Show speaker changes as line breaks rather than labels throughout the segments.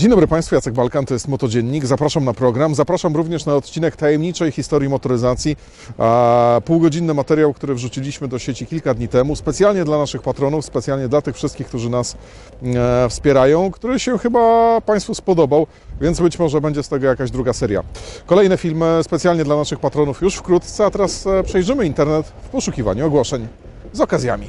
Dzień dobry Państwu, Jacek Balkan, to jest Motodziennik. Zapraszam na program. Zapraszam również na odcinek tajemniczej historii motoryzacji. półgodzinny materiał, który wrzuciliśmy do sieci kilka dni temu, specjalnie dla naszych patronów, specjalnie dla tych wszystkich, którzy nas e, wspierają, który się chyba Państwu spodobał, więc być może będzie z tego jakaś druga seria. Kolejne filmy specjalnie dla naszych patronów już wkrótce, a teraz e, przejrzymy internet w poszukiwaniu ogłoszeń z okazjami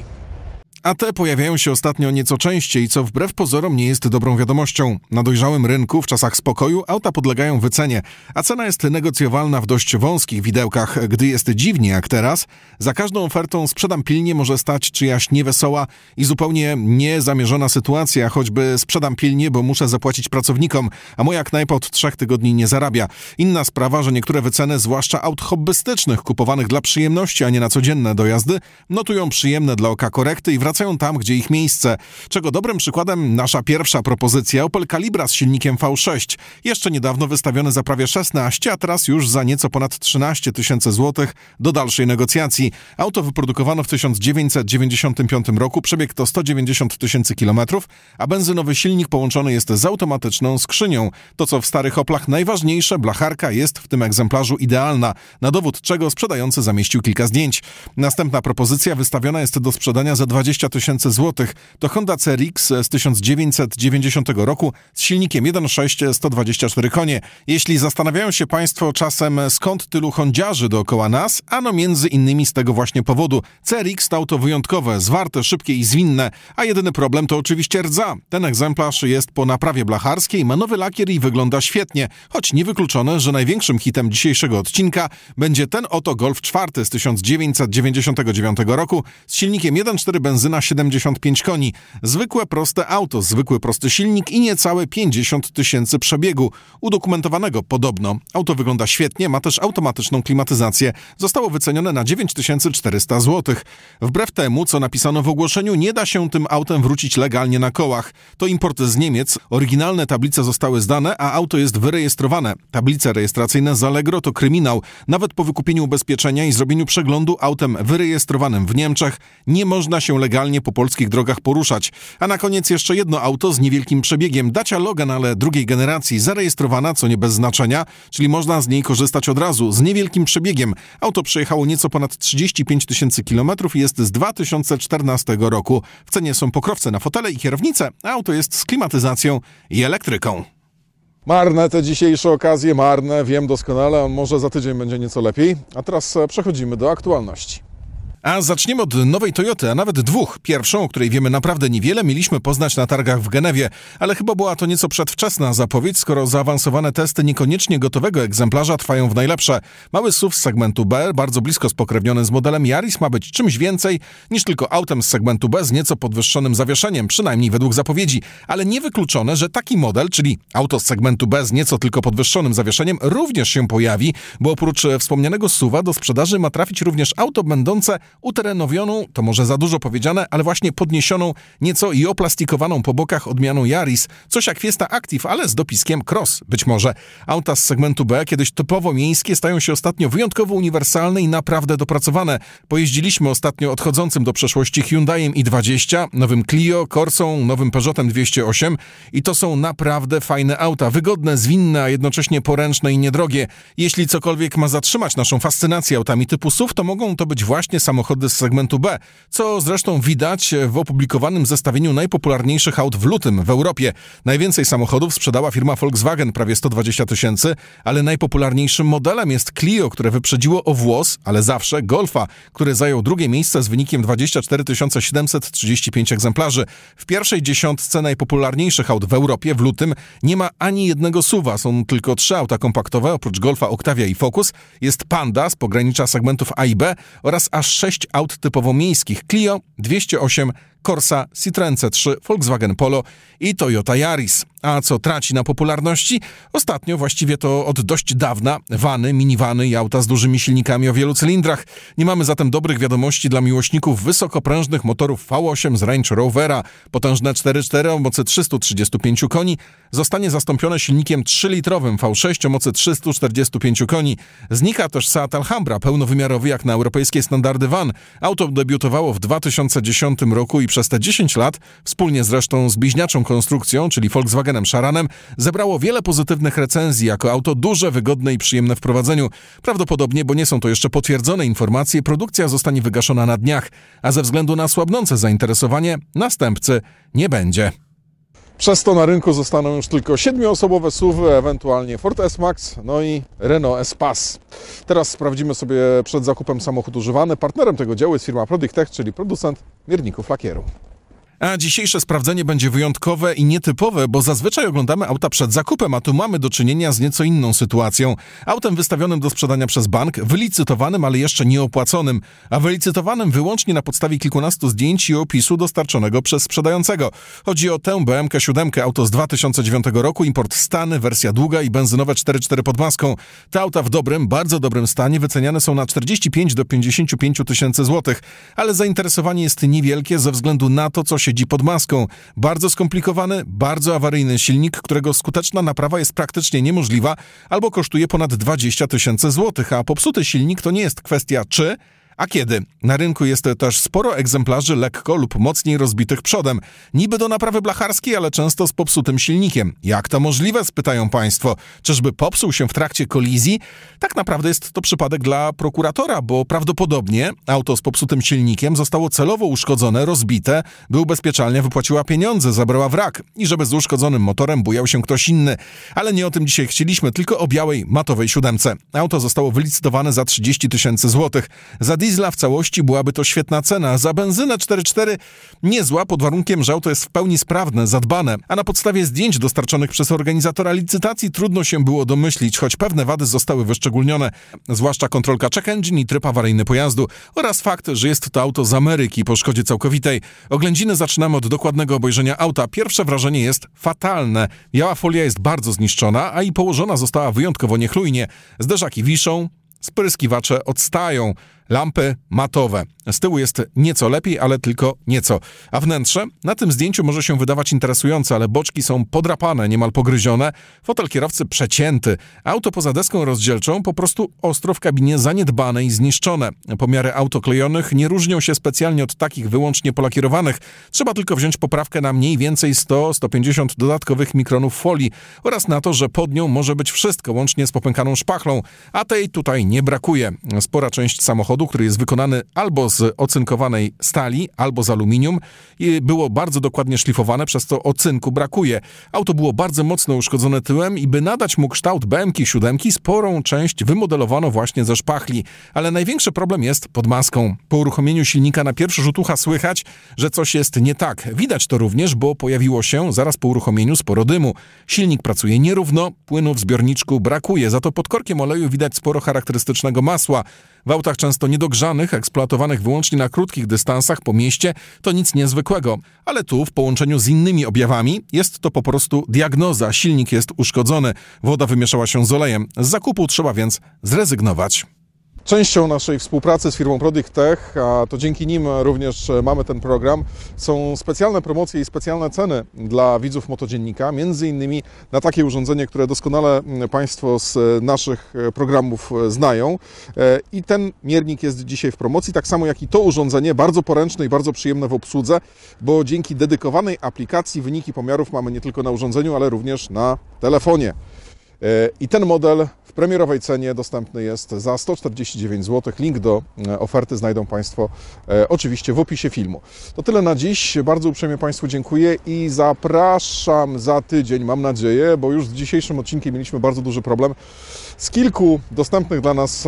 a te pojawiają się ostatnio nieco częściej, co wbrew pozorom nie jest dobrą wiadomością. Na dojrzałym rynku w czasach spokoju auta podlegają wycenie, a cena jest negocjowalna w dość wąskich widełkach. Gdy jest dziwnie jak teraz, za każdą ofertą sprzedam pilnie może stać czyjaś niewesoła i zupełnie niezamierzona sytuacja, choćby sprzedam pilnie, bo muszę zapłacić pracownikom, a moja knajpa od trzech tygodni nie zarabia. Inna sprawa, że niektóre wyceny, zwłaszcza aut hobbystycznych, kupowanych dla przyjemności, a nie na codzienne dojazdy, notują przyjemne dla oka korekty i wracają wracają tam, gdzie ich miejsce, czego dobrym przykładem nasza pierwsza propozycja Opel Calibra z silnikiem V6, jeszcze niedawno wystawiony za prawie 16, a teraz już za nieco ponad 13 tysięcy złotych do dalszej negocjacji. Auto wyprodukowano w 1995 roku, przebieg to 190 tysięcy kilometrów, a benzynowy silnik połączony jest z automatyczną skrzynią. To co w starych Oplach najważniejsze, blacharka jest w tym egzemplarzu idealna, na dowód czego sprzedający zamieścił kilka zdjęć. Następna propozycja wystawiona jest do sprzedania za 20 20 tysięcy złotych to Honda CRX z 1990 roku z silnikiem 1.6 124 konie. Jeśli zastanawiają się Państwo czasem skąd tylu hondziarzy dookoła nas, ano między innymi z tego właśnie powodu. CRX to auto wyjątkowe, zwarte, szybkie i zwinne, a jedyny problem to oczywiście rdza. Ten egzemplarz jest po naprawie blacharskiej, ma nowy lakier i wygląda świetnie, choć niewykluczone, że największym hitem dzisiejszego odcinka będzie ten oto Golf 4 z 1999 roku z silnikiem 1.4 benzyny na 75 koni, zwykłe proste auto, zwykły prosty silnik i niecałe 50 tysięcy przebiegu, udokumentowanego podobno. Auto wygląda świetnie, ma też automatyczną klimatyzację. Zostało wycenione na 9400 zł. Wbrew temu, co napisano w ogłoszeniu, nie da się tym autem wrócić legalnie na kołach. To import z Niemiec, oryginalne tablice zostały zdane, a auto jest wyrejestrowane. Tablice rejestracyjne z Allegro to kryminał. Nawet po wykupieniu ubezpieczenia i zrobieniu przeglądu autem wyrejestrowanym w Niemczech nie można się legalnie legalnie po polskich drogach poruszać. A na koniec jeszcze jedno auto z niewielkim przebiegiem. Dacia Logan, ale drugiej generacji, zarejestrowana, co nie bez znaczenia, czyli można z niej korzystać od razu, z niewielkim przebiegiem. Auto przejechało nieco ponad 35 tysięcy kilometrów i jest z 2014 roku. W cenie są pokrowce na fotele i kierownice, a auto jest z klimatyzacją i elektryką. Marne te dzisiejsze okazje, marne, wiem doskonale, może za tydzień będzie nieco lepiej. A teraz e, przechodzimy do aktualności. A zaczniemy od nowej Toyoty, a nawet dwóch. Pierwszą, o której wiemy naprawdę niewiele, mieliśmy poznać na targach w Genewie, ale chyba była to nieco przedwczesna zapowiedź, skoro zaawansowane testy niekoniecznie gotowego egzemplarza trwają w najlepsze. Mały SUV z segmentu B, bardzo blisko spokrewniony z modelem Yaris, ma być czymś więcej niż tylko autem z segmentu B z nieco podwyższonym zawieszeniem, przynajmniej według zapowiedzi, ale niewykluczone, że taki model, czyli auto z segmentu B z nieco tylko podwyższonym zawieszeniem, również się pojawi, bo oprócz wspomnianego SUVa do sprzedaży ma trafić również auto będące uterenowioną, to może za dużo powiedziane, ale właśnie podniesioną nieco i oplastikowaną po bokach odmianą Yaris, coś jak Fiesta Active, ale z dopiskiem Cross, być może. Auta z segmentu B, kiedyś typowo miejskie, stają się ostatnio wyjątkowo uniwersalne i naprawdę dopracowane. Pojeździliśmy ostatnio odchodzącym do przeszłości Hyundaiem i20, nowym Clio, Corsą, nowym Peugeotem 208 i to są naprawdę fajne auta, wygodne, zwinne, a jednocześnie poręczne i niedrogie. Jeśli cokolwiek ma zatrzymać naszą fascynację autami typu SUV, to mogą to być właśnie samochody samochody z segmentu B, co zresztą widać w opublikowanym zestawieniu najpopularniejszych aut w lutym w Europie. Najwięcej samochodów sprzedała firma Volkswagen, prawie 120 tysięcy, ale najpopularniejszym modelem jest Clio, które wyprzedziło o włos, ale zawsze Golfa, który zajął drugie miejsce z wynikiem 24 735 egzemplarzy. W pierwszej dziesiątce najpopularniejszych aut w Europie w lutym nie ma ani jednego suwa, są tylko trzy auta kompaktowe, oprócz Golfa, Octavia i Focus. Jest Panda z pogranicza segmentów A i B oraz aż sześć 6 aut typowo miejskich Clio, 208 Corsa, Citroën C3, Volkswagen Polo i Toyota Yaris. A co traci na popularności? Ostatnio właściwie to od dość dawna wany, minivany i auta z dużymi silnikami o wielu cylindrach. Nie mamy zatem dobrych wiadomości dla miłośników wysokoprężnych motorów V8 z Range Rovera. Potężne 4.4 o mocy 335 koni zostanie zastąpione silnikiem 3-litrowym V6 o mocy 345 koni. Znika też Seat Alhambra, pełnowymiarowy jak na europejskie standardy van. Auto debiutowało w 2010 roku i przez te 10 lat, wspólnie zresztą z bliźniaczą konstrukcją, czyli Volkswagenem Szaranem, zebrało wiele pozytywnych recenzji jako auto duże, wygodne i przyjemne w prowadzeniu. Prawdopodobnie, bo nie są to jeszcze potwierdzone informacje, produkcja zostanie wygaszona na dniach, a ze względu na słabnące zainteresowanie następcy nie będzie. Przez to na rynku zostaną już tylko siedmioosobowe SUV, ewentualnie Ford S-Max, no i Renault Espace. Teraz sprawdzimy sobie przed zakupem samochód używany. Partnerem tego działu jest firma Prodiktech, czyli producent Mierników Lakieru. A dzisiejsze sprawdzenie będzie wyjątkowe i nietypowe, bo zazwyczaj oglądamy auta przed zakupem, a tu mamy do czynienia z nieco inną sytuacją. Autem wystawionym do sprzedania przez bank, wylicytowanym, ale jeszcze nieopłaconym, a wylicytowanym wyłącznie na podstawie kilkunastu zdjęć i opisu dostarczonego przez sprzedającego. Chodzi o tę BMW 7, auto z 2009 roku, import Stany, wersja długa i benzynowe 4.4 pod maską. Te auta w dobrym, bardzo dobrym stanie wyceniane są na 45 do 55 tysięcy złotych, ale zainteresowanie jest niewielkie ze względu na to, co się siedzi pod maską. Bardzo skomplikowany, bardzo awaryjny silnik, którego skuteczna naprawa jest praktycznie niemożliwa albo kosztuje ponad 20 tysięcy złotych, a popsuty silnik to nie jest kwestia czy, a kiedy? Na rynku jest też sporo egzemplarzy lekko lub mocniej rozbitych przodem, niby do naprawy blacharskiej, ale często z popsutym silnikiem. Jak to możliwe, spytają Państwo. Czyżby popsuł się w trakcie kolizji? Tak naprawdę jest to przypadek dla prokuratora, bo prawdopodobnie auto z popsutym silnikiem zostało celowo uszkodzone, rozbite, by ubezpieczalnia wypłaciła pieniądze, zabrała wrak i żeby z uszkodzonym motorem bujał się ktoś inny. Ale nie o tym dzisiaj chcieliśmy, tylko o białej, matowej siódemce. Auto zostało wylicytowane za 30 tysięcy złotych. Za diesla w całości byłaby to świetna cena. Za benzynę 4.4 niezła, pod warunkiem, że auto jest w pełni sprawne, zadbane. A na podstawie zdjęć dostarczonych przez organizatora licytacji trudno się było domyślić, choć pewne wady zostały wyszczególnione, zwłaszcza kontrolka check engine i tryb awaryjny pojazdu oraz fakt, że jest to auto z Ameryki po szkodzie całkowitej. Oględziny zaczynamy od dokładnego obejrzenia auta. Pierwsze wrażenie jest fatalne. Biała folia jest bardzo zniszczona, a i położona została wyjątkowo niechlujnie. Zderzaki wiszą, spryskiwacze odstają lampy matowe. Z tyłu jest nieco lepiej, ale tylko nieco. A wnętrze? Na tym zdjęciu może się wydawać interesujące, ale boczki są podrapane, niemal pogryzione, fotel kierowcy przecięty, auto poza deską rozdzielczą po prostu ostro w kabinie zaniedbane i zniszczone. Pomiary autoklejonych nie różnią się specjalnie od takich wyłącznie polakierowanych. Trzeba tylko wziąć poprawkę na mniej więcej 100-150 dodatkowych mikronów folii oraz na to, że pod nią może być wszystko, łącznie z popękaną szpachlą, a tej tutaj nie brakuje. Spora część samochodu samochodu, który jest wykonany albo z ocynkowanej stali, albo z aluminium i było bardzo dokładnie szlifowane, przez to ocynku brakuje. Auto było bardzo mocno uszkodzone tyłem i by nadać mu kształt BMW 7, sporą część wymodelowano właśnie ze szpachli, ale największy problem jest pod maską. Po uruchomieniu silnika na pierwszy rzut ucha słychać, że coś jest nie tak. Widać to również, bo pojawiło się zaraz po uruchomieniu sporo dymu. Silnik pracuje nierówno, płynu w zbiorniczku brakuje, za to pod korkiem oleju widać sporo charakterystycznego masła. W autach często niedogrzanych, eksploatowanych wyłącznie na krótkich dystansach po mieście, to nic niezwykłego, ale tu w połączeniu z innymi objawami jest to po prostu diagnoza. Silnik jest uszkodzony, woda wymieszała się z olejem. Z zakupu trzeba więc zrezygnować. Częścią naszej współpracy z firmą ProdigTech, Tech, a to dzięki nim również mamy ten program, są specjalne promocje i specjalne ceny dla widzów motodziennika, między innymi na takie urządzenie, które doskonale mm, Państwo z naszych e, programów e, znają. E, I ten miernik jest dzisiaj w promocji, tak samo jak i to urządzenie, bardzo poręczne i bardzo przyjemne w obsłudze, bo dzięki dedykowanej aplikacji wyniki pomiarów mamy nie tylko na urządzeniu, ale również na telefonie. I ten model w premierowej cenie dostępny jest za 149 zł. Link do e, oferty znajdą Państwo e, oczywiście w opisie filmu. To tyle na dziś. Bardzo uprzejmie Państwu dziękuję i zapraszam za tydzień, mam nadzieję, bo już z dzisiejszym odcinkiem mieliśmy bardzo duży problem. Z kilku dostępnych dla nas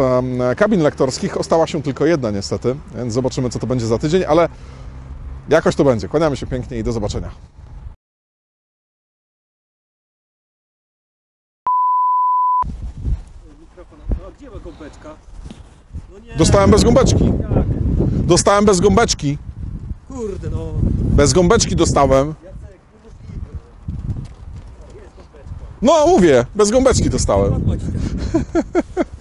kabin lektorskich ostała się tylko jedna niestety, więc zobaczymy co to będzie za tydzień, ale jakoś to będzie. Kłaniamy się pięknie i do zobaczenia. Dostałem bez gąbeczki. Dostałem bez gąbeczki. Kurde no. Bez gąbeczki dostałem. No mówię, bez gąbeczki dostałem.